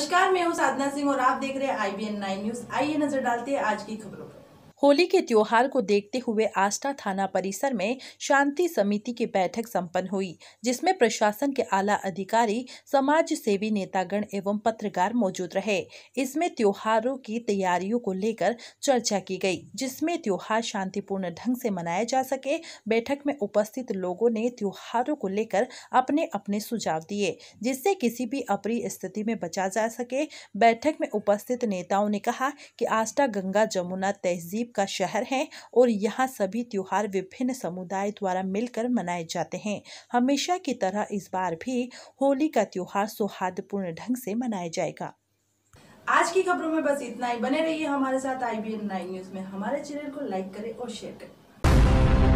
नमस्कार मैं हूं साधना सिंह और आप देख रहे हैं आईबीएन नाइन न्यूज आइए नजर डालते हैं आज की खबरों पर होली के त्योहार को देखते हुए आष्टा थाना परिसर में शांति समिति की बैठक संपन्न हुई जिसमें प्रशासन के आला अधिकारी समाज सेवी नेतागण एवं पत्रकार मौजूद रहे इसमें त्योहारों की तैयारियों को लेकर चर्चा की गई जिसमें त्योहार शांतिपूर्ण ढंग से मनाया जा सके बैठक में उपस्थित लोगों ने त्योहारों को लेकर अपने अपने सुझाव दिए जिससे किसी भी अप्रिय स्थिति में बचा जा सके बैठक में उपस्थित नेताओं ने कहा कि आस्था गंगा जमुना तहजीब का शहर है और यहाँ सभी त्यौहार विभिन्न समुदाय द्वारा मिलकर मनाए जाते हैं हमेशा की तरह इस बार भी होली का त्यौहार सौहार्दपूर्ण ढंग से मनाया जाएगा आज की खबरों में बस इतना ही बने रहिए हमारे साथ आई बी न्यूज में हमारे चैनल को लाइक करें और शेयर करें